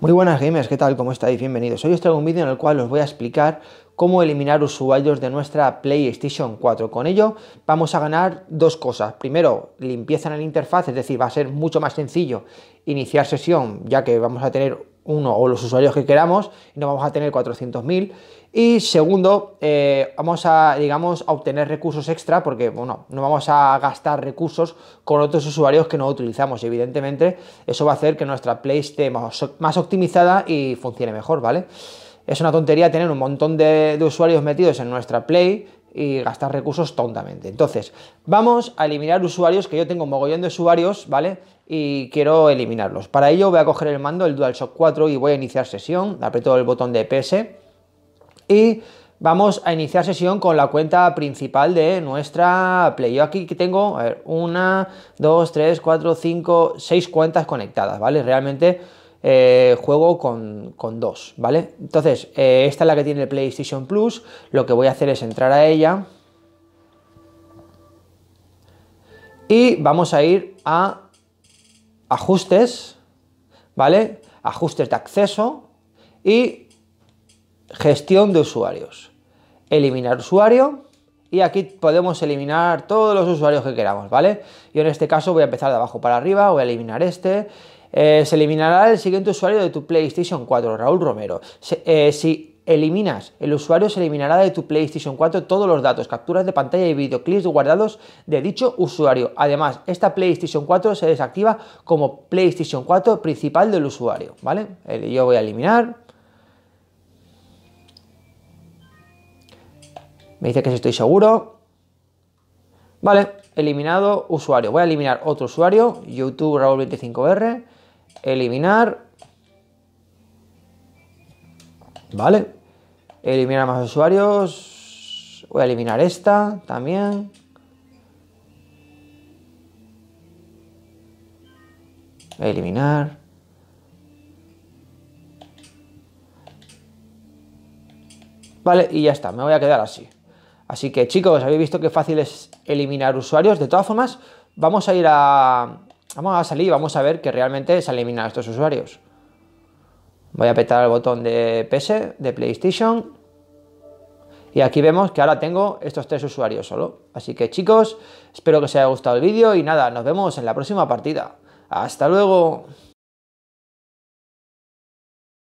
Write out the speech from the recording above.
Muy buenas gamers, ¿qué tal? ¿Cómo estáis? Bienvenidos. Hoy os traigo un vídeo en el cual os voy a explicar cómo eliminar usuarios de nuestra PlayStation 4. Con ello vamos a ganar dos cosas. Primero, limpieza en la interfaz, es decir, va a ser mucho más sencillo iniciar sesión, ya que vamos a tener uno o los usuarios que queramos y no vamos a tener 400.000. Y segundo, eh, vamos a, digamos, a obtener recursos extra porque, bueno, no vamos a gastar recursos con otros usuarios que no utilizamos. Y evidentemente, eso va a hacer que nuestra Play esté más, más optimizada y funcione mejor, ¿vale? Es una tontería tener un montón de, usuarios metidos en nuestra Play y gastar recursos tontamente. Entonces, vamos a eliminar usuarios, que yo tengo mogollón de usuarios, ¿vale? Y quiero eliminarlos. Para ello voy a coger el mando, el DualShock 4, y voy a iniciar sesión. Aprieto el botón de PS y vamos a iniciar sesión con la cuenta principal de nuestra Play. Yo aquí tengo, a ver, una, dos, tres, cuatro, cinco, seis cuentas conectadas, ¿vale? Realmente eh, juego con, con, dos, ¿vale? Entonces, eh, esta es la que tiene el PlayStation Plus, lo que voy a hacer es entrar a ella y vamos a ir a ajustes, ¿vale? Ajustes de acceso y gestión de usuarios. Eliminar usuario y aquí podemos eliminar todos los usuarios que queramos, ¿vale? Yo en este caso voy a empezar de abajo para arriba, voy a eliminar este eh, se eliminará el siguiente usuario de tu PlayStation 4, Raúl Romero. Eh, si eliminas. El usuario se eliminará de tu PlayStation 4 todos los datos, capturas de pantalla y videoclips guardados de dicho usuario. Además, esta PlayStation 4 se desactiva como PlayStation 4 principal del usuario, ¿vale? Eh, yo voy a eliminar. Me dice que si estoy seguro. Vale, eliminado usuario. Voy a eliminar otro usuario, YouTube Raúl 25R eliminar, ¿vale? Eliminar más usuarios, voy a eliminar esta también. Eliminar. Vale, y ya está, me voy a quedar así. Así que chicos, habéis visto qué fácil es eliminar usuarios. De todas formas, vamos a ir a, vamos a salir y vamos a ver que realmente se eliminan estos usuarios. Voy a apretar el botón de PS, de PlayStation. Y aquí vemos que ahora tengo estos tres usuarios solo. Así que chicos, espero que os haya gustado el vídeo y nada, nos vemos en la próxima partida. ¡Hasta luego!